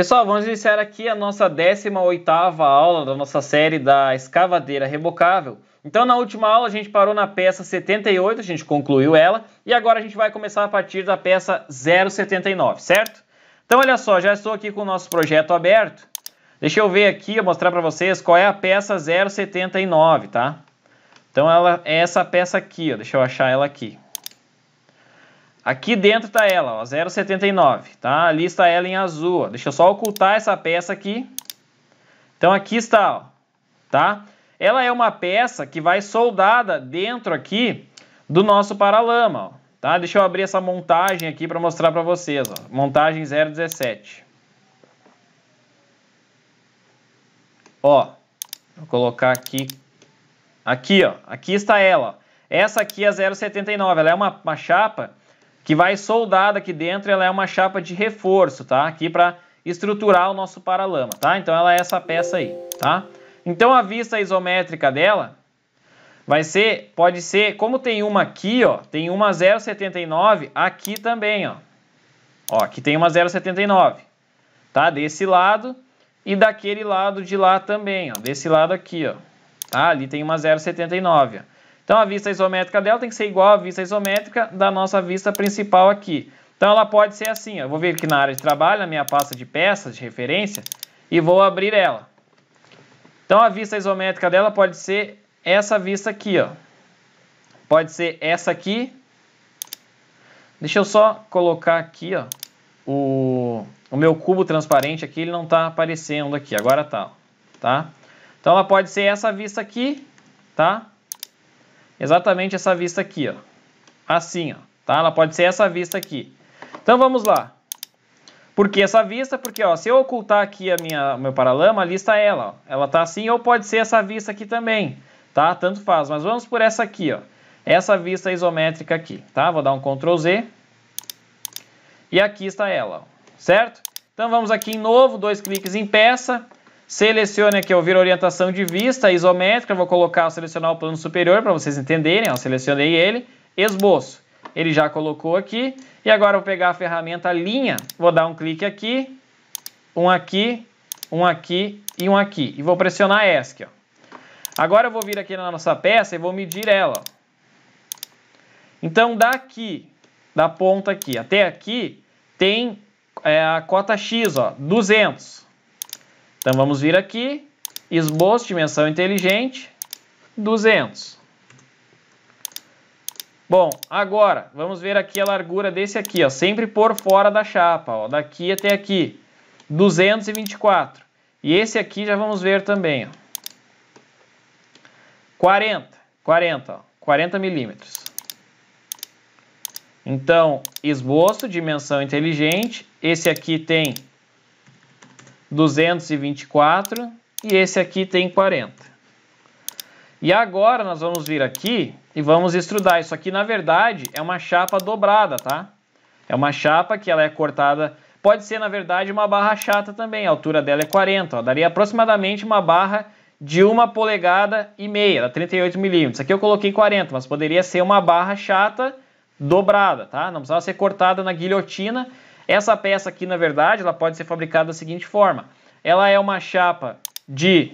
Pessoal, vamos iniciar aqui a nossa 18ª aula da nossa série da escavadeira rebocável. Então, na última aula, a gente parou na peça 78, a gente concluiu ela, e agora a gente vai começar a partir da peça 079, certo? Então, olha só, já estou aqui com o nosso projeto aberto. Deixa eu ver aqui, eu mostrar para vocês qual é a peça 079, tá? Então, ela é essa peça aqui, ó, deixa eu achar ela aqui. Aqui dentro está ela, 0,79, tá? Ali está ela em azul, ó. Deixa eu só ocultar essa peça aqui. Então aqui está, ó, tá? Ela é uma peça que vai soldada dentro aqui do nosso paralama, ó, tá? Deixa eu abrir essa montagem aqui para mostrar para vocês, ó. Montagem 0,17. Ó, vou colocar aqui. Aqui, ó. Aqui está ela, ó. Essa aqui é 0,79, ela é uma, uma chapa que vai soldada aqui dentro, ela é uma chapa de reforço, tá? Aqui para estruturar o nosso paralama, tá? Então ela é essa peça aí, tá? Então a vista isométrica dela vai ser, pode ser, como tem uma aqui, ó, tem uma 0,79 aqui também, ó. Ó, aqui tem uma 0,79, tá? Desse lado e daquele lado de lá também, ó, desse lado aqui, ó. Tá? Ali tem uma 0,79, ó. Então a vista isométrica dela tem que ser igual à vista isométrica da nossa vista principal aqui. Então ela pode ser assim, ó. vou vir aqui na área de trabalho, na minha pasta de peças de referência, e vou abrir ela. Então a vista isométrica dela pode ser essa vista aqui, ó. Pode ser essa aqui. Deixa eu só colocar aqui, ó, o, o meu cubo transparente aqui, ele não está aparecendo aqui, agora está. tá? Então ela pode ser essa vista aqui, tá? exatamente essa vista aqui, ó. Assim, ó, tá? Ela pode ser essa vista aqui. Então vamos lá. Por que essa vista? Porque ó, se eu ocultar aqui a minha meu paralama, ali está ela, ó. Ela tá assim ou pode ser essa vista aqui também, tá? Tanto faz, mas vamos por essa aqui, ó. Essa vista isométrica aqui, tá? Vou dar um Ctrl Z. E aqui está ela, ó. certo? Então vamos aqui em novo, dois cliques em peça. Selecione aqui, eu viro orientação de vista isométrica, vou colocar, selecionar o plano superior para vocês entenderem, ó, selecionei ele, esboço. Ele já colocou aqui, e agora eu vou pegar a ferramenta linha, vou dar um clique aqui, um aqui, um aqui e um aqui, e vou pressionar ESC, ó. Agora eu vou vir aqui na nossa peça e vou medir ela. Ó. Então daqui, da ponta aqui até aqui, tem é, a cota X, ó, 200. Então vamos vir aqui, esboço, dimensão inteligente, 200. Bom, agora, vamos ver aqui a largura desse aqui, ó, sempre por fora da chapa, ó, daqui até aqui, 224. E esse aqui já vamos ver também, ó. 40, 40, ó, 40 milímetros. Então, esboço, dimensão inteligente, esse aqui tem 224 e esse aqui tem 40. E agora nós vamos vir aqui e vamos extrudar. Isso aqui, na verdade, é uma chapa dobrada, tá? É uma chapa que ela é cortada... Pode ser, na verdade, uma barra chata também. A altura dela é 40, ó. Daria aproximadamente uma barra de uma polegada e meia, 38 milímetros. Aqui eu coloquei 40, mas poderia ser uma barra chata dobrada, tá? Não precisava ser cortada na guilhotina, essa peça aqui, na verdade, ela pode ser fabricada da seguinte forma. Ela é uma chapa de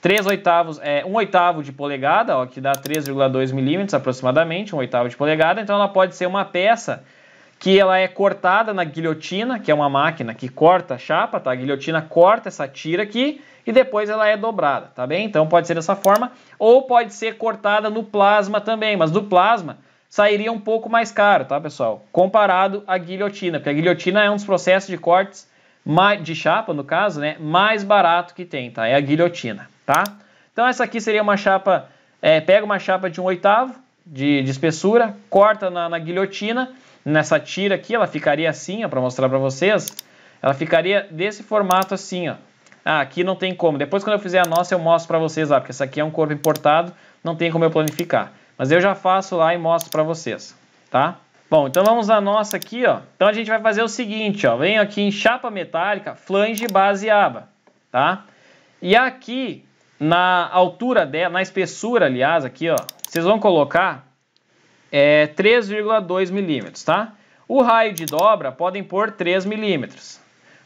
3 oitavos, é, 1 oitavo de polegada, ó, que dá 3,2 milímetros aproximadamente, 1 oitavo de polegada. Então ela pode ser uma peça que ela é cortada na guilhotina, que é uma máquina que corta a chapa, tá? A guilhotina corta essa tira aqui e depois ela é dobrada, tá bem? Então pode ser dessa forma, ou pode ser cortada no plasma também, mas no plasma sairia um pouco mais caro, tá, pessoal? Comparado à guilhotina, porque a guilhotina é um dos processos de cortes mais, de chapa, no caso, né, mais barato que tem, tá? É a guilhotina, tá? Então essa aqui seria uma chapa, é, pega uma chapa de um oitavo de, de espessura, corta na, na, guilhotina, nessa tira aqui, ela ficaria assim, ó, para mostrar para vocês, ela ficaria desse formato assim, ó. Ah, aqui não tem como. Depois quando eu fizer a nossa eu mostro para vocês, lá, porque essa aqui é um corpo importado, não tem como eu planificar. Mas eu já faço lá e mostro para vocês, tá? Bom, então vamos na nossa aqui, ó. Então a gente vai fazer o seguinte, ó. Venho aqui em chapa metálica, flange, base e aba, tá? E aqui na altura dela, na espessura, aliás, aqui, ó, vocês vão colocar é, 3,2 milímetros, tá? O raio de dobra podem pôr 3 milímetros.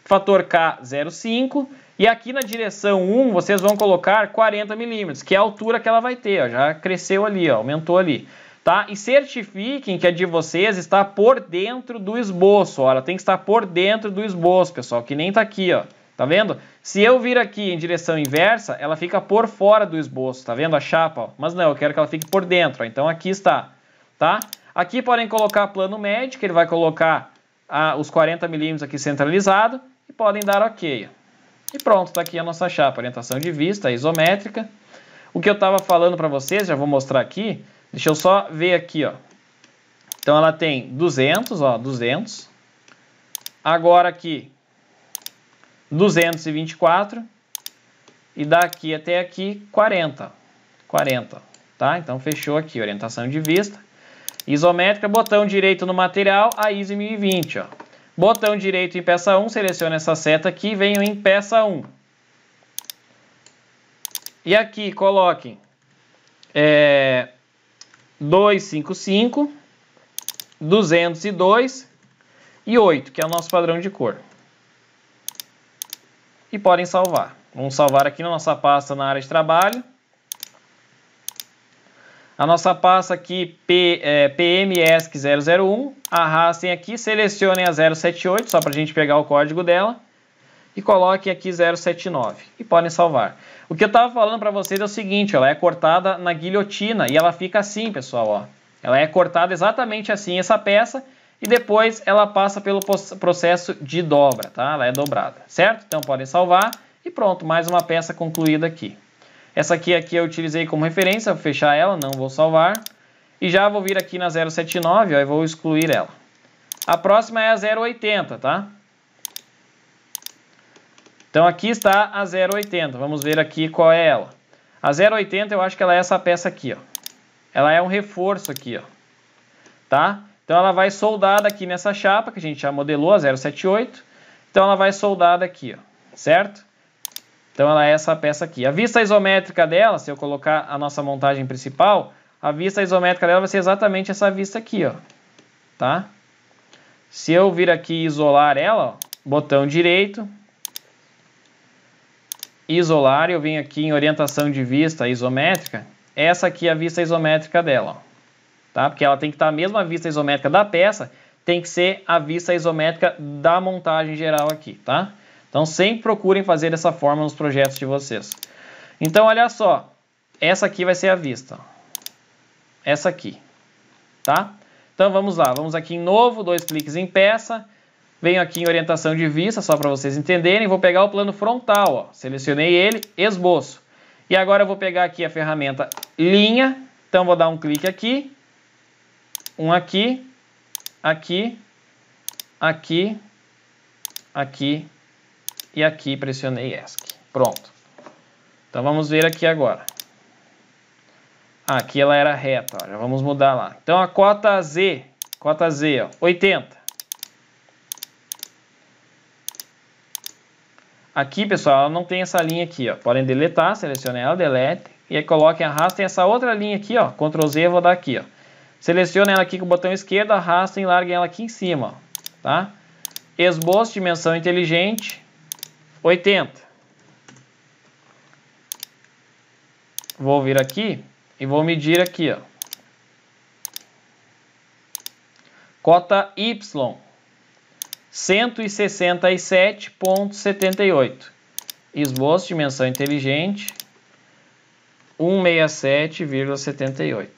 Fator K, 0,5 e aqui na direção 1, vocês vão colocar 40 milímetros, que é a altura que ela vai ter, ó, já cresceu ali, ó, aumentou ali. Tá? E certifiquem que a de vocês está por dentro do esboço, ó, ela tem que estar por dentro do esboço, pessoal, que nem está aqui, ó. Tá vendo? Se eu vir aqui em direção inversa, ela fica por fora do esboço, tá vendo a chapa? Ó? Mas não, eu quero que ela fique por dentro, ó. então aqui está, tá? Aqui podem colocar plano médio, que ele vai colocar ah, os 40 milímetros aqui centralizado, e podem dar ok. E pronto, está aqui a nossa chapa, orientação de vista isométrica. O que eu estava falando para vocês, já vou mostrar aqui, deixa eu só ver aqui, ó. Então ela tem 200, ó, 200. Agora aqui, 224. E daqui até aqui, 40. 40, tá? Então fechou aqui, orientação de vista. Isométrica, botão direito no material, a ISO 1020, ó. Botão direito em peça 1, seleciono essa seta aqui, venho em peça 1. E aqui coloquem é, 255, 202 e 8, que é o nosso padrão de cor. E podem salvar. Vamos salvar aqui na nossa pasta na área de trabalho. A nossa pasta aqui, P, é, PMESC001, arrastem aqui, selecionem a 078, só para a gente pegar o código dela, e coloquem aqui 079 e podem salvar. O que eu estava falando para vocês é o seguinte, ela é cortada na guilhotina e ela fica assim, pessoal, ó. Ela é cortada exatamente assim, essa peça, e depois ela passa pelo processo de dobra, tá? Ela é dobrada, certo? Então podem salvar e pronto, mais uma peça concluída aqui. Essa aqui, aqui eu utilizei como referência, vou fechar ela, não vou salvar. E já vou vir aqui na 079 ó, e vou excluir ela. A próxima é a 080, tá? Então aqui está a 080, vamos ver aqui qual é ela. A 080 eu acho que ela é essa peça aqui, ó. Ela é um reforço aqui, ó. Tá? Então ela vai soldada aqui nessa chapa, que a gente já modelou, a 078. Então ela vai soldada aqui, ó. Certo? Então ela é essa peça aqui. A vista isométrica dela, se eu colocar a nossa montagem principal, a vista isométrica dela vai ser exatamente essa vista aqui, ó. Tá? Se eu vir aqui e isolar ela, ó, botão direito, isolar, eu venho aqui em orientação de vista isométrica, essa aqui é a vista isométrica dela, ó. Tá? Porque ela tem que estar a mesma vista isométrica da peça, tem que ser a vista isométrica da montagem geral aqui, tá? Então sempre procurem fazer dessa forma nos projetos de vocês. Então olha só, essa aqui vai ser a vista. Essa aqui, tá? Então vamos lá, vamos aqui em novo, dois cliques em peça, venho aqui em orientação de vista, só para vocês entenderem, vou pegar o plano frontal, ó, selecionei ele, esboço. E agora eu vou pegar aqui a ferramenta linha, então vou dar um clique aqui, um aqui, aqui, aqui, aqui, e aqui pressionei ESC. Pronto. Então vamos ver aqui agora. Ah, aqui ela era reta, ó, já vamos mudar lá. Então a cota Z, cota Z, ó, 80. Aqui, pessoal, ela não tem essa linha aqui, ó. Podem deletar, selecione ela, delete. E aí coloquem, arrastem essa outra linha aqui, ó. Ctrl Z, eu vou dar aqui, ó. Selecione ela aqui com o botão esquerdo, arrastem e larguem ela aqui em cima, ó, tá? Esboço, dimensão inteligente. 80. Vou vir aqui e vou medir aqui, ó. Cota Y, 167,78. Esboço, dimensão inteligente, 167,78.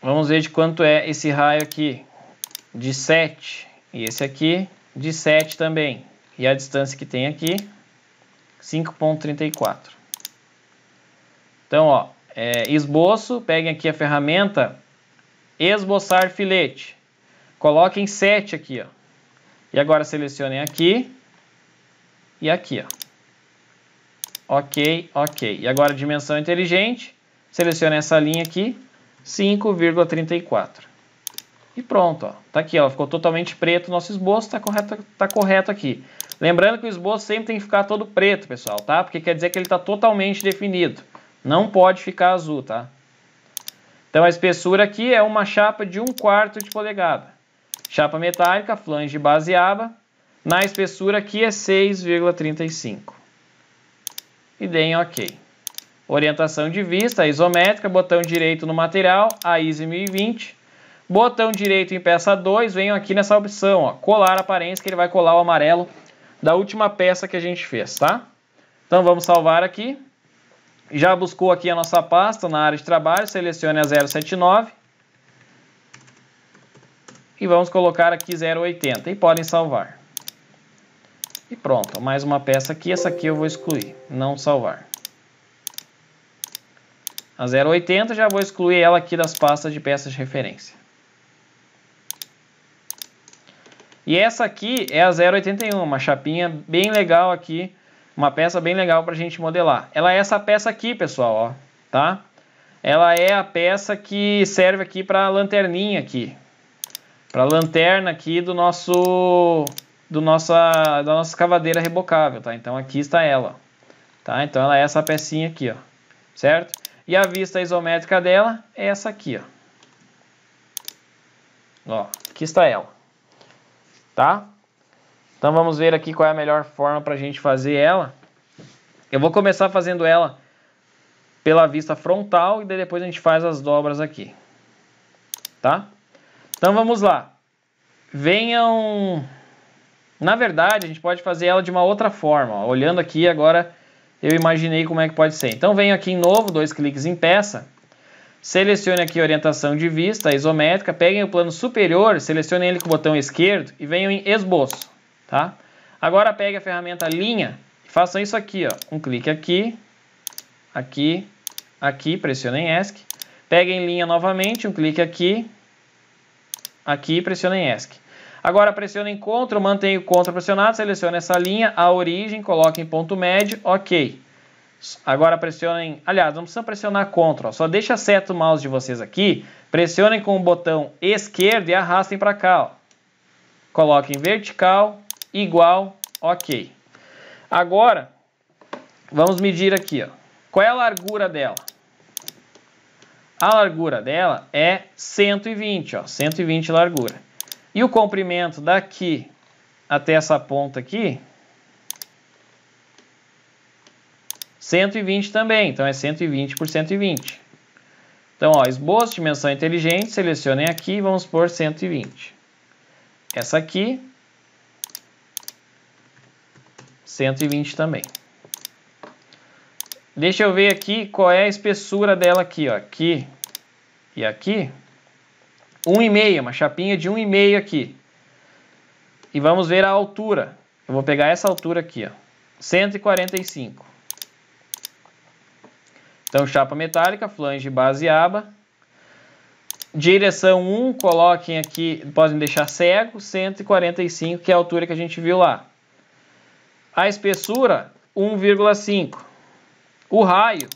Vamos ver de quanto é esse raio aqui de 7. E esse aqui de 7 também. E a distância que tem aqui, 5.34. Então, ó, é, esboço, peguem aqui a ferramenta esboçar filete. Coloquem 7 aqui, ó. E agora selecionem aqui e aqui, ó. Ok, ok. E agora dimensão inteligente, selecione essa linha aqui, 5,34. E pronto, ó. Tá aqui, ela ficou totalmente preto o nosso esboço, tá correto, tá correto aqui. Lembrando que o esboço sempre tem que ficar todo preto, pessoal, tá? Porque quer dizer que ele está totalmente definido. Não pode ficar azul, tá? Então a espessura aqui é uma chapa de 1 quarto de polegada. Chapa metálica, flange base aba. Na espessura aqui é 6,35. E deem OK. Orientação de vista, isométrica, botão direito no material, a ISO 1020. Botão direito em peça 2, venho aqui nessa opção, ó, colar aparência, que ele vai colar o amarelo da última peça que a gente fez, tá? Então vamos salvar aqui. Já buscou aqui a nossa pasta na área de trabalho, selecione a 079. E vamos colocar aqui 080 e podem salvar. E pronto, mais uma peça aqui, essa aqui eu vou excluir, não salvar. A 080 já vou excluir ela aqui das pastas de peças de referência. E essa aqui é a 081, uma chapinha bem legal aqui, uma peça bem legal para a gente modelar. Ela é essa peça aqui, pessoal, ó, tá? Ela é a peça que serve aqui para a lanterninha aqui, para a lanterna aqui do nosso, do nossa, da nossa escavadeira rebocável, tá? Então aqui está ela, tá? Então ela é essa pecinha aqui, ó, certo? E a vista isométrica dela é essa aqui, ó. Ó, aqui está ela tá? Então vamos ver aqui qual é a melhor forma para a gente fazer ela. Eu vou começar fazendo ela pela vista frontal e depois a gente faz as dobras aqui, tá? Então vamos lá. Venham... Na verdade, a gente pode fazer ela de uma outra forma. Ó. Olhando aqui agora, eu imaginei como é que pode ser. Então venho aqui em novo, dois cliques em peça. Selecione aqui orientação de vista isométrica, peguem o plano superior, selecione ele com o botão esquerdo e venham em esboço, tá? Agora pegue a ferramenta linha e façam isso aqui, ó. Um clique aqui, aqui, aqui, pressionem ESC. Peguem linha novamente, um clique aqui, aqui, pressionem ESC. Agora pressionem CTRL, mantenha o CTRL pressionado, selecione essa linha, a origem, coloque em ponto médio, OK. Agora pressionem, aliás, não precisa pressionar Ctrl, só deixa certo o mouse de vocês aqui, pressionem com o botão esquerdo e arrastem para cá. Ó. Coloquem vertical, igual, ok. Agora, vamos medir aqui, ó. qual é a largura dela? A largura dela é 120, ó, 120 largura. E o comprimento daqui até essa ponta aqui 120 também, então é 120 por 120. Então, ó, esboço, dimensão inteligente, selecionem aqui, vamos por 120. Essa aqui, 120 também. Deixa eu ver aqui qual é a espessura dela aqui, ó, aqui e aqui. 1,5, uma chapinha de 1,5 aqui. E vamos ver a altura. Eu vou pegar essa altura aqui, ó, 145. Então, chapa metálica, flange, base e aba. Direção 1, coloquem aqui, podem deixar cego, 145, que é a altura que a gente viu lá. A espessura, 1,5. O raio,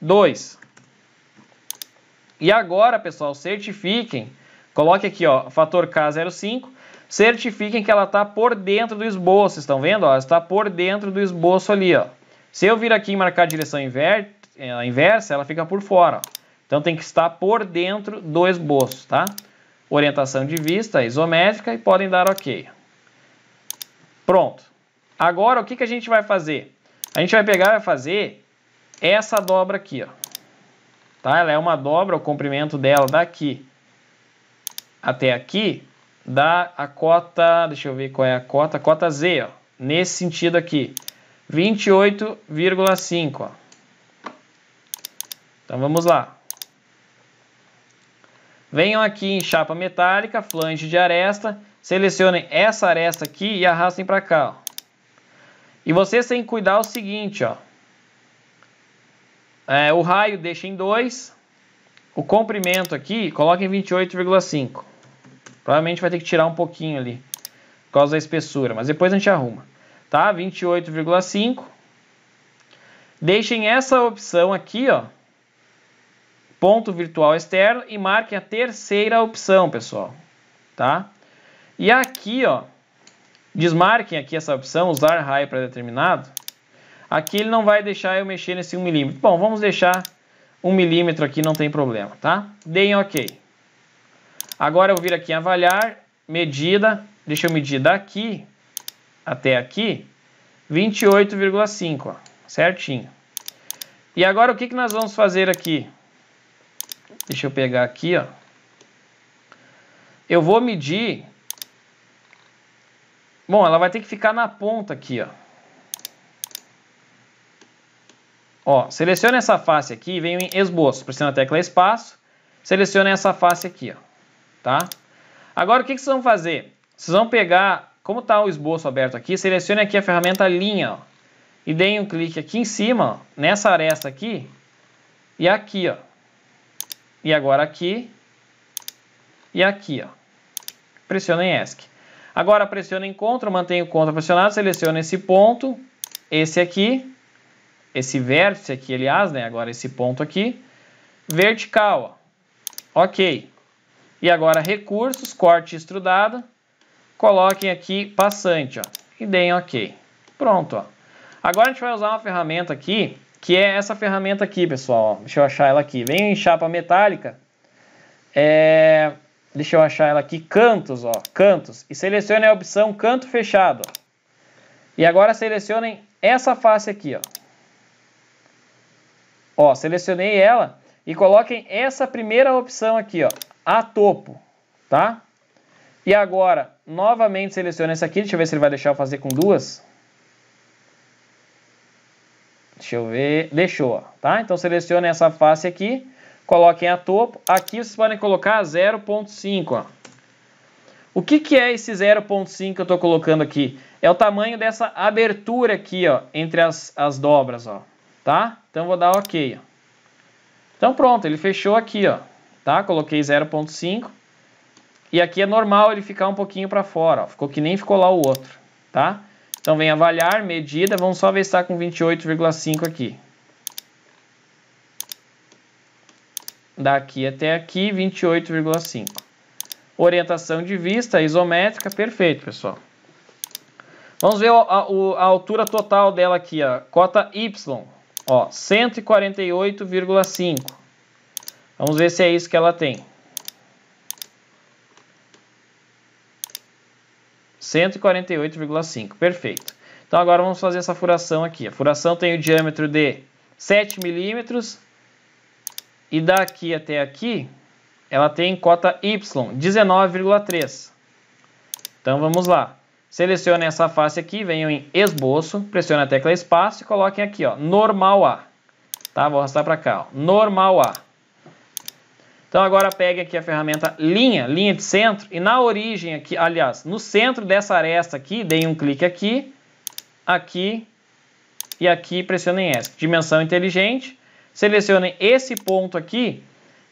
2. E agora, pessoal, certifiquem, coloque aqui, ó, fator K05, certifiquem que ela está por dentro do esboço, estão vendo? Ó, ela está por dentro do esboço ali, ó. Se eu vir aqui e marcar direção inversa, é, a inversa, ela fica por fora. Então tem que estar por dentro do esboço, tá? Orientação de vista isométrica e podem dar OK. Pronto. Agora o que, que a gente vai fazer? A gente vai pegar e vai fazer essa dobra aqui, ó. Tá? Ela é uma dobra, o comprimento dela daqui até aqui dá a cota, deixa eu ver qual é a cota, cota Z, ó, nesse sentido aqui, 28,5, ó. Então vamos lá. Venham aqui em chapa metálica, flange de aresta, selecionem essa aresta aqui e arrastem para cá. Ó. E vocês têm que cuidar o seguinte, ó. É, o raio deixa em 2, o comprimento aqui coloca em 28,5. Provavelmente vai ter que tirar um pouquinho ali, por causa da espessura, mas depois a gente arruma. Tá? 28,5. Deixem essa opção aqui, ó, ponto virtual externo e marquem a terceira opção, pessoal, tá? E aqui, ó, desmarquem aqui essa opção, usar raio pré-determinado. Aqui ele não vai deixar eu mexer nesse 1 milímetro. Bom, vamos deixar 1 milímetro aqui, não tem problema, tá? Deem OK. Agora eu vou vir aqui em avaliar, medida, deixa eu medir daqui até aqui, 28,5, certinho. E agora o que, que nós vamos fazer aqui? Deixa eu pegar aqui, ó. Eu vou medir. Bom, ela vai ter que ficar na ponta aqui, ó. Ó, selecione essa face aqui, venho em esboço, pressiona a tecla é espaço, selecione essa face aqui, ó, tá? Agora, o que, que vocês vão fazer? Vocês vão pegar, como está o esboço aberto aqui, selecione aqui a ferramenta linha, ó, e deem um clique aqui em cima, ó, nessa aresta aqui, e aqui, ó, e agora aqui. E aqui, ó. Pressiona em ESC. Agora pressiona em CTRL, mantenho o CTRL pressionado, seleciona esse ponto, esse aqui, esse vértice aqui, aliás, né? Agora esse ponto aqui. Vertical, ó. Ok. E agora recursos, corte extrudado. Coloquem aqui passante, ó. E deem ok. Pronto, ó. Agora a gente vai usar uma ferramenta aqui que é essa ferramenta aqui, pessoal. Deixa eu achar ela aqui. vem em chapa metálica. É... Deixa eu achar ela aqui. Cantos, ó. Cantos. E selecione a opção canto fechado. E agora selecionem essa face aqui, ó. Ó, selecionei ela e coloquem essa primeira opção aqui, ó. A topo, tá? E agora, novamente selecione essa aqui. Deixa eu ver se ele vai deixar eu fazer com duas. Deixa eu ver. Deixou, tá? Então selecione essa face aqui, coloquem a topo. Aqui vocês podem colocar 0.5, O que, que é esse 0.5 que eu estou colocando aqui? É o tamanho dessa abertura aqui, ó, entre as, as dobras, ó, tá? Então vou dar OK, ó. Então pronto, ele fechou aqui, ó, tá? Coloquei 0.5 e aqui é normal ele ficar um pouquinho para fora, ó. Ficou que nem ficou lá o outro, tá? Então vem avaliar, medida, vamos só ver se está com 28,5 aqui. Daqui até aqui, 28,5. Orientação de vista, isométrica, perfeito, pessoal. Vamos ver a, a, a altura total dela aqui, ó. cota Y, ó, 148,5. Vamos ver se é isso que ela tem. 148,5. Perfeito. Então agora vamos fazer essa furação aqui. A furação tem o diâmetro de 7 milímetros e daqui até aqui ela tem cota Y, 19,3. Então vamos lá. Selecione essa face aqui, venham em esboço, pressione a tecla espaço e coloquem aqui, ó, normal A. Tá? Vou arrastar para cá, ó, normal A. Então agora pegue aqui a ferramenta linha, linha de centro, e na origem aqui, aliás, no centro dessa aresta aqui, deem um clique aqui, aqui e aqui pressionem S. Dimensão inteligente, selecionem esse ponto aqui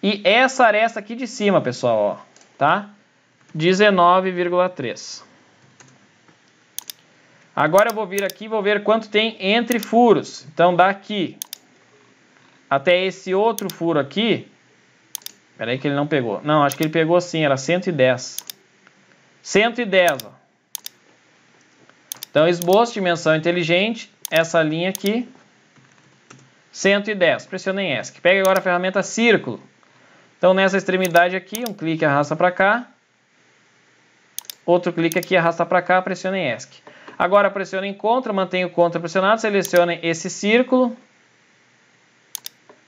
e essa aresta aqui de cima, pessoal, ó, tá? 19,3. Agora eu vou vir aqui e vou ver quanto tem entre furos. Então daqui até esse outro furo aqui, Peraí que ele não pegou. Não, acho que ele pegou sim, era 110. 110, ó. Então, esboço, dimensão inteligente, essa linha aqui, 110. Pressionei ESC. Pega agora a ferramenta círculo. Então, nessa extremidade aqui, um clique arrasta para cá. Outro clique aqui, arrasta para cá, pressiona em ESC. Agora, pressiona em CTRL, mantém o CTRL pressionado, selecione esse círculo.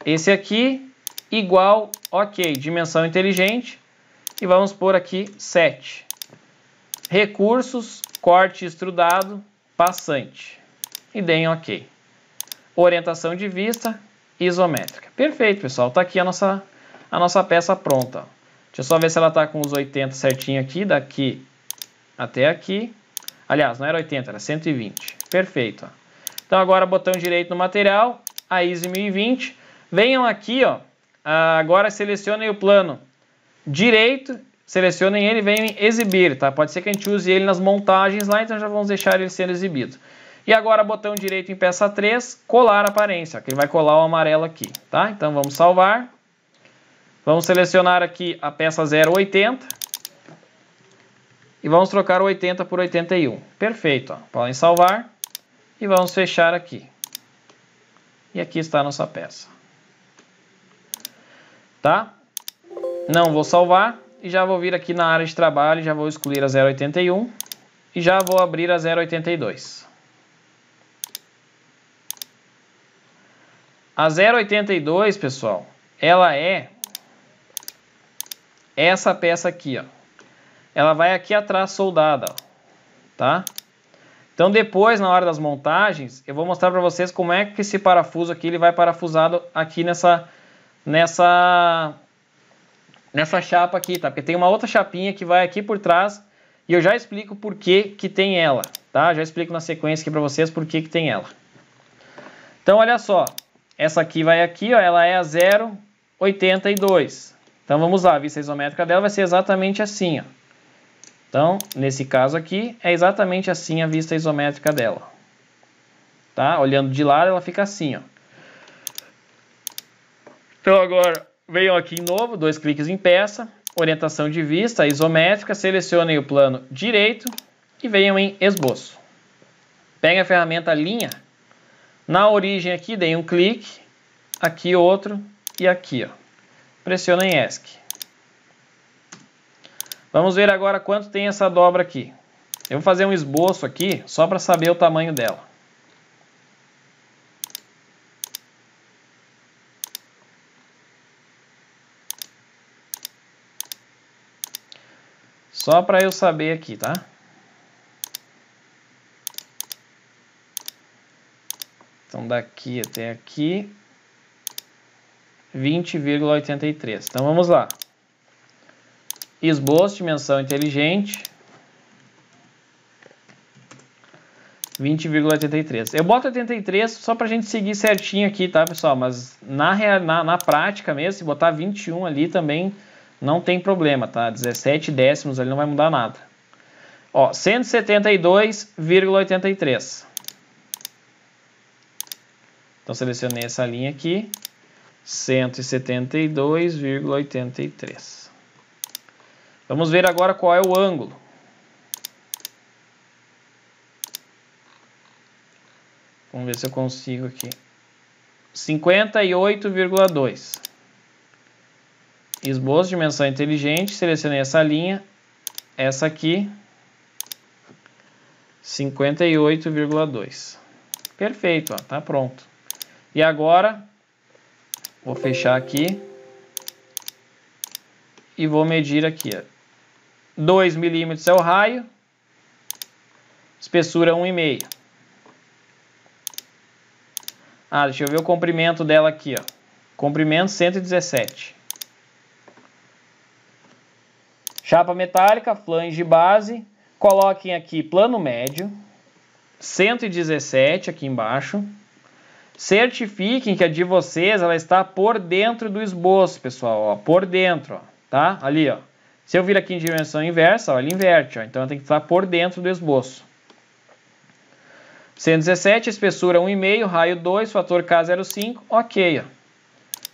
Esse aqui, igual, ok, dimensão inteligente, e vamos por aqui 7. Recursos, corte estrudado, passante. E deem ok. Orientação de vista, isométrica. Perfeito, pessoal. Está aqui a nossa, a nossa peça pronta. Deixa eu só ver se ela está com os 80 certinho aqui, daqui até aqui. Aliás, não era 80, era 120. Perfeito. Ó. Então agora botão direito no material, a ISO 1020. Venham aqui, ó, ah, agora selecionem o plano direito, selecionem ele e vem exibir, tá? Pode ser que a gente use ele nas montagens lá, então já vamos deixar ele sendo exibido. E agora botão direito em peça 3, colar aparência, que ele vai colar o amarelo aqui, tá? Então vamos salvar. Vamos selecionar aqui a peça 080 e vamos trocar 80 por 81. Perfeito, ó. podem salvar e vamos fechar aqui. E aqui está a nossa peça tá? Não vou salvar e já vou vir aqui na área de trabalho, já vou excluir a 081 e já vou abrir a 082. A 082, pessoal, ela é essa peça aqui, ó. Ela vai aqui atrás soldada, ó, tá? Então depois, na hora das montagens, eu vou mostrar para vocês como é que esse parafuso aqui ele vai parafusado aqui nessa nessa nessa chapa aqui, tá? Porque tem uma outra chapinha que vai aqui por trás e eu já explico por que que tem ela, tá? Já explico na sequência aqui para vocês por que que tem ela. Então, olha só. Essa aqui vai aqui, ó, ela é a 0,82. Então, vamos lá. A vista isométrica dela vai ser exatamente assim, ó. Então, nesse caso aqui, é exatamente assim a vista isométrica dela. Tá? Olhando de lado, ela fica assim, ó. Então agora venham aqui em novo, dois cliques em peça, orientação de vista isométrica, selecionem o plano direito e venham em esboço. Peguem a ferramenta linha, na origem aqui deem um clique, aqui outro e aqui. Ó. Pressionem ESC. Vamos ver agora quanto tem essa dobra aqui. Eu vou fazer um esboço aqui só para saber o tamanho dela. Só para eu saber aqui, tá? Então, daqui até aqui, 20,83. Então, vamos lá. Esboço, dimensão inteligente, 20,83. Eu boto 83 só para a gente seguir certinho aqui, tá, pessoal? Mas na, na, na prática mesmo, se botar 21 ali também não tem problema, tá? 17 décimos ali não vai mudar nada. Ó, 172,83. Então selecionei essa linha aqui, 172,83. Vamos ver agora qual é o ângulo. Vamos ver se eu consigo aqui. 58,2 esboço dimensão inteligente, selecionei essa linha, essa aqui, 58,2. Perfeito, ó, tá pronto. E agora, vou fechar aqui e vou medir aqui, ó. 2 milímetros é o raio, espessura 1,5. Ah, deixa eu ver o comprimento dela aqui, ó. Comprimento 117. Chapa metálica, flange base, coloquem aqui plano médio, 117 aqui embaixo. Certifiquem que a de vocês ela está por dentro do esboço, pessoal, ó, por dentro, ó, tá? Ali, ó. Se eu vir aqui em dimensão inversa, ó, ele inverte, ó, então tem que estar por dentro do esboço. 117, espessura 1,5, raio 2, fator K0,5, ok. Ó.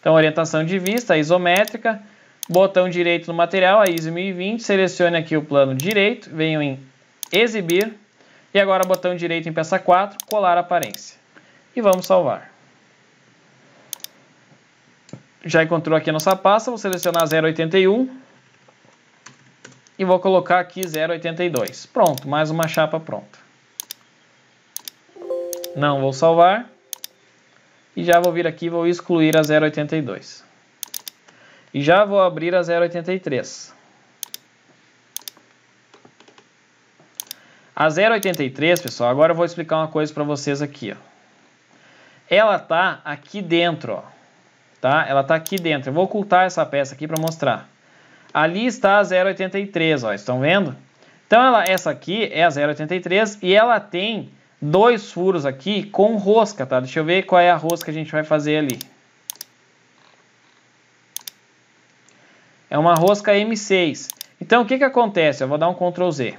Então, orientação de vista isométrica, botão direito no material, a ISO 1020, selecione aqui o plano direito, venho em exibir, e agora botão direito em peça 4, colar aparência. E vamos salvar. Já encontrou aqui a nossa pasta, vou selecionar 081 e vou colocar aqui 082. Pronto, mais uma chapa pronta. Não vou salvar. E já vou vir aqui e vou excluir a 082. E já vou abrir a 083. A 083, pessoal, agora eu vou explicar uma coisa para vocês aqui. Ó. Ela tá aqui dentro, ó, tá? Ela tá aqui dentro. Eu vou ocultar essa peça aqui para mostrar. Ali está a 083, ó, estão vendo? Então ela, essa aqui é a 083 e ela tem dois furos aqui com rosca, tá? Deixa eu ver qual é a rosca que a gente vai fazer ali. É uma rosca M6. Então, o que, que acontece? Eu vou dar um Ctrl Z.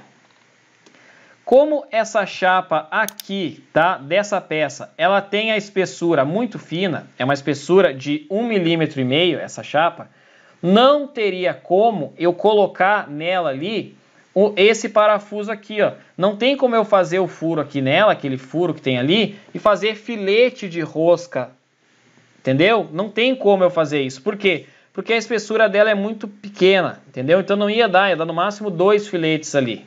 Como essa chapa aqui, tá, dessa peça, ela tem a espessura muito fina, é uma espessura de 1,5 mm, essa chapa, não teria como eu colocar nela ali esse parafuso aqui, ó. Não tem como eu fazer o furo aqui nela, aquele furo que tem ali, e fazer filete de rosca, entendeu? Não tem como eu fazer isso, por quê? Porque porque a espessura dela é muito pequena, entendeu? Então não ia dar, ia dar no máximo dois filetes ali,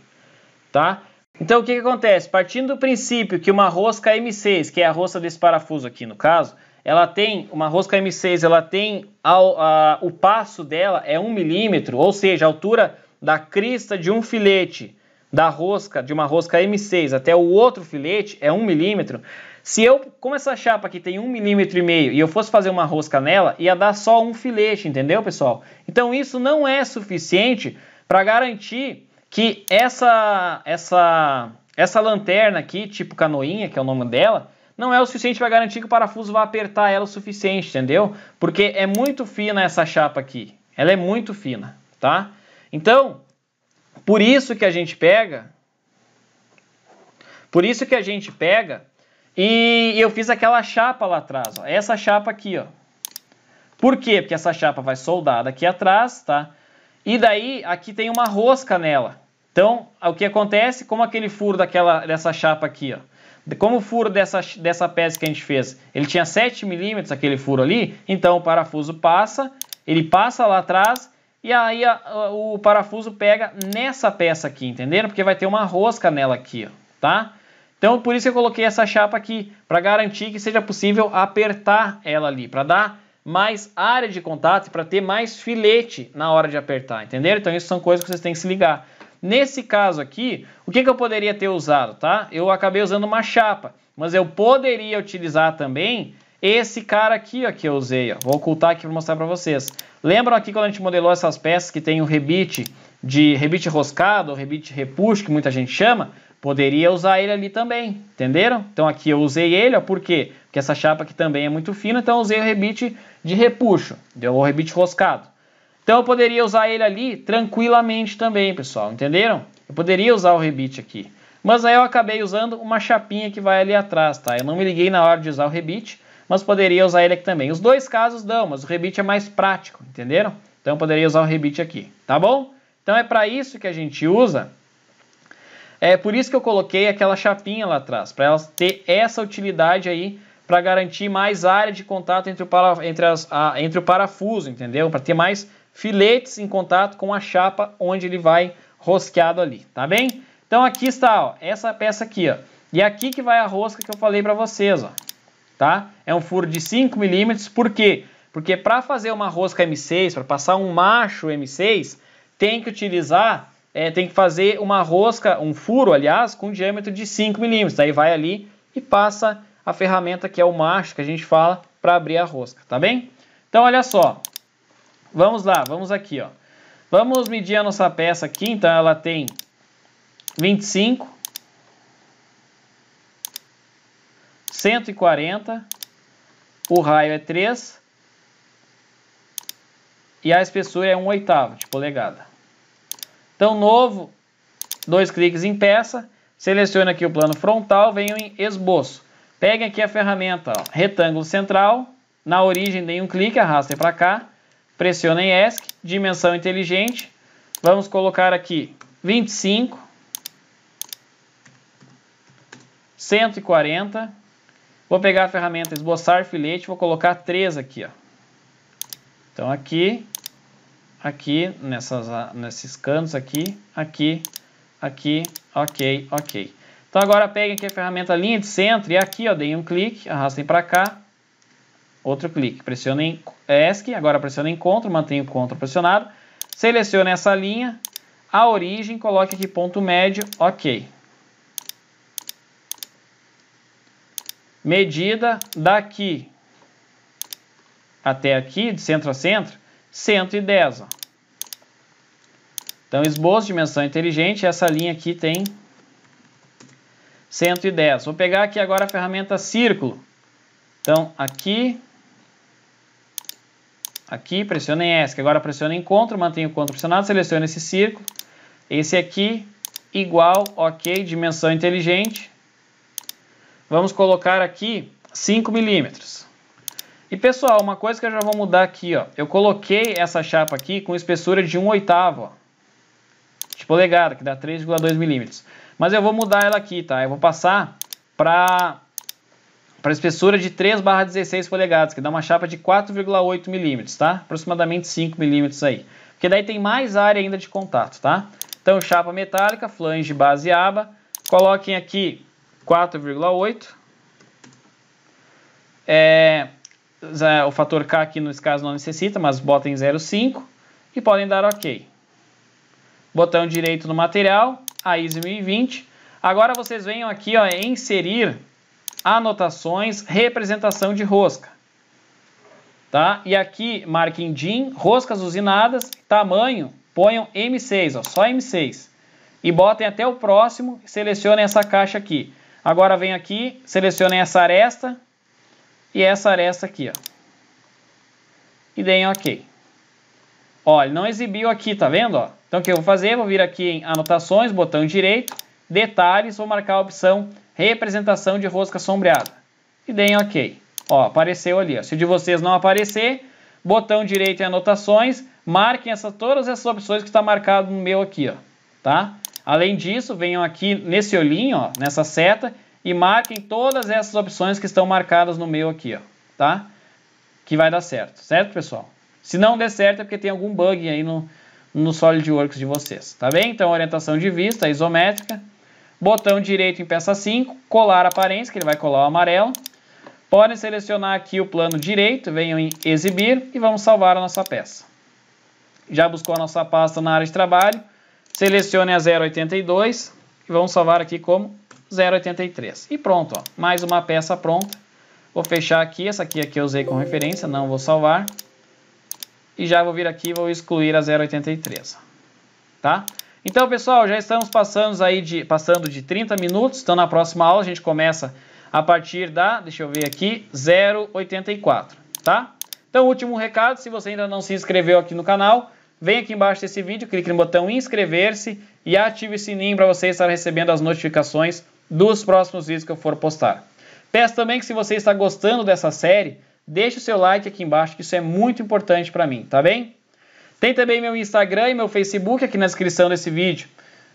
tá? Então o que, que acontece? Partindo do princípio que uma rosca M6, que é a rosca desse parafuso aqui no caso, ela tem, uma rosca M6, ela tem, a, o passo dela é 1 milímetro, ou seja, a altura da crista de um filete da rosca, de uma rosca M6 até o outro filete é 1 milímetro, se eu, como essa chapa aqui tem um milímetro e meio e eu fosse fazer uma rosca nela, ia dar só um filete, entendeu, pessoal? Então isso não é suficiente para garantir que essa, essa, essa lanterna aqui, tipo canoinha, que é o nome dela, não é o suficiente para garantir que o parafuso vá apertar ela o suficiente, entendeu? Porque é muito fina essa chapa aqui. Ela é muito fina, tá? Então, por isso que a gente pega... Por isso que a gente pega e eu fiz aquela chapa lá atrás, ó, essa chapa aqui, ó. Por quê? Porque essa chapa vai soldada aqui atrás, tá? E daí aqui tem uma rosca nela. Então, o que acontece? Como aquele furo daquela, dessa chapa aqui, ó. Como o furo dessa, dessa peça que a gente fez, ele tinha 7 milímetros, aquele furo ali, então o parafuso passa, ele passa lá atrás e aí a, a, o parafuso pega nessa peça aqui, entenderam? Porque vai ter uma rosca nela aqui, ó, tá? Então, por isso eu coloquei essa chapa aqui, para garantir que seja possível apertar ela ali, para dar mais área de contato e para ter mais filete na hora de apertar, entendeu? Então, isso são coisas que vocês têm que se ligar. Nesse caso aqui, o que, que eu poderia ter usado, tá? Eu acabei usando uma chapa, mas eu poderia utilizar também esse cara aqui ó, que eu usei. Ó. Vou ocultar aqui para mostrar para vocês. Lembram aqui quando a gente modelou essas peças que tem o rebite de rebite roscado, ou rebite repuxo, que muita gente chama? poderia usar ele ali também, entenderam? Então aqui eu usei ele, ó, por quê? Porque essa chapa aqui também é muito fina, então eu usei o rebite de repuxo, deu o rebite roscado. Então eu poderia usar ele ali tranquilamente também, pessoal, entenderam? Eu poderia usar o rebite aqui. Mas aí eu acabei usando uma chapinha que vai ali atrás, tá? Eu não me liguei na hora de usar o rebite, mas poderia usar ele aqui também. Os dois casos dão, mas o rebite é mais prático, entenderam? Então eu poderia usar o rebite aqui, tá bom? Então é para isso que a gente usa é por isso que eu coloquei aquela chapinha lá atrás, para elas ter essa utilidade aí para garantir mais área de contato entre o, entre as, a, entre o parafuso, entendeu? Para ter mais filetes em contato com a chapa onde ele vai rosqueado ali, tá bem? Então aqui está, ó, essa peça aqui, ó. E é aqui que vai a rosca que eu falei para vocês, ó. Tá? É um furo de 5 milímetros, por quê? Porque para fazer uma rosca M6, para passar um macho M6, tem que utilizar é, tem que fazer uma rosca, um furo, aliás, com um diâmetro de 5 milímetros. Daí vai ali e passa a ferramenta que é o macho que a gente fala para abrir a rosca, tá bem? Então olha só, vamos lá, vamos aqui, ó. Vamos medir a nossa peça aqui, então ela tem 25, 140, o raio é 3 e a espessura é 1 oitavo de polegada. Então, novo, dois cliques em peça, selecione aqui o plano frontal, venho em esboço. Pegue aqui a ferramenta ó, retângulo central, na origem dê um clique, arraste para cá, pressiona em ESC, dimensão inteligente, vamos colocar aqui 25, 140, vou pegar a ferramenta esboçar filete, vou colocar 3 aqui. Ó. Então aqui aqui, nessas, ah, nesses cantos aqui, aqui, aqui, ok, ok. Então agora peguem aqui a ferramenta linha de centro e aqui, ó, deem um clique, arrastem para cá, outro clique, pressionem ESC, agora pressionem CTRL, mantenha o CTRL pressionado, selecione essa linha, a origem, coloque aqui ponto médio, ok. Medida daqui até aqui, de centro a centro, 110. Ó. Então, esboço, dimensão inteligente, essa linha aqui tem 110. Vou pegar aqui agora a ferramenta círculo. Então, aqui, aqui, pressione ESC. Agora pressione encontro, mantenha o ctrl pressionado, selecione esse círculo. Esse aqui, igual, ok, dimensão inteligente. Vamos colocar aqui 5 milímetros. E pessoal, uma coisa que eu já vou mudar aqui, ó. Eu coloquei essa chapa aqui com espessura de 1 oitavo, ó. De polegada, tipo que dá 3,2 milímetros. Mas eu vou mudar ela aqui, tá? Eu vou passar para para espessura de 3 barra 16 polegadas, que dá uma chapa de 4,8 milímetros, tá? Aproximadamente 5 milímetros aí. Porque daí tem mais área ainda de contato, tá? Então, chapa metálica, flange, base e aba. Coloquem aqui 4,8. É, o fator K aqui nesse caso não necessita, mas botem 0,5 e podem dar OK. Botão direito no material, a ISO 1020. Agora vocês venham aqui ó, inserir anotações, representação de rosca. Tá? E aqui marquem DIN, roscas usinadas, tamanho, ponham M6, ó, só M6. E botem até o próximo, selecionem essa caixa aqui. Agora vem aqui, selecionem essa aresta, e essa aresta é aqui, ó. E dei em OK. Olha, não exibiu aqui, tá vendo? Ó? Então o que eu vou fazer? Vou vir aqui em anotações, botão direito, detalhes, vou marcar a opção representação de rosca sombreada. E dei em OK. Ó, apareceu ali. Ó. Se de vocês não aparecer, botão direito em anotações, marquem essa, todas essas opções que está marcado no meu aqui. Ó, tá? Além disso, venham aqui nesse olhinho, ó, nessa seta, e marquem todas essas opções que estão marcadas no meu aqui, ó, tá? Que vai dar certo, certo, pessoal? Se não der certo é porque tem algum bug aí no, no SolidWorks de vocês, tá bem? Então, orientação de vista, isométrica, botão direito em peça 5, colar aparência, que ele vai colar o amarelo. Podem selecionar aqui o plano direito, venham em exibir e vamos salvar a nossa peça. Já buscou a nossa pasta na área de trabalho, selecione a 082 e vamos salvar aqui como 0,83. E pronto, ó, mais uma peça pronta. Vou fechar aqui, essa aqui, aqui é eu usei como referência, não vou salvar. E já vou vir aqui e vou excluir a 0,83. Tá? Então, pessoal, já estamos passando, aí de, passando de 30 minutos. Então, na próxima aula a gente começa a partir da, deixa eu ver aqui, 0,84. Tá? Então, último recado, se você ainda não se inscreveu aqui no canal, vem aqui embaixo desse vídeo, clique no botão inscrever-se e ative o sininho para você estar recebendo as notificações dos próximos vídeos que eu for postar. Peço também que se você está gostando dessa série, deixe o seu like aqui embaixo, que isso é muito importante para mim, tá bem? Tem também meu Instagram e meu Facebook aqui na descrição desse vídeo.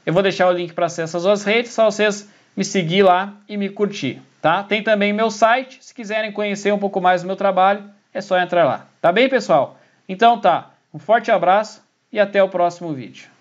Eu vou deixar o link para acessar às duas redes, só vocês me seguir lá e me curtir, tá? Tem também meu site, se quiserem conhecer um pouco mais do meu trabalho, é só entrar lá. Tá bem, pessoal? Então tá, um forte abraço e até o próximo vídeo.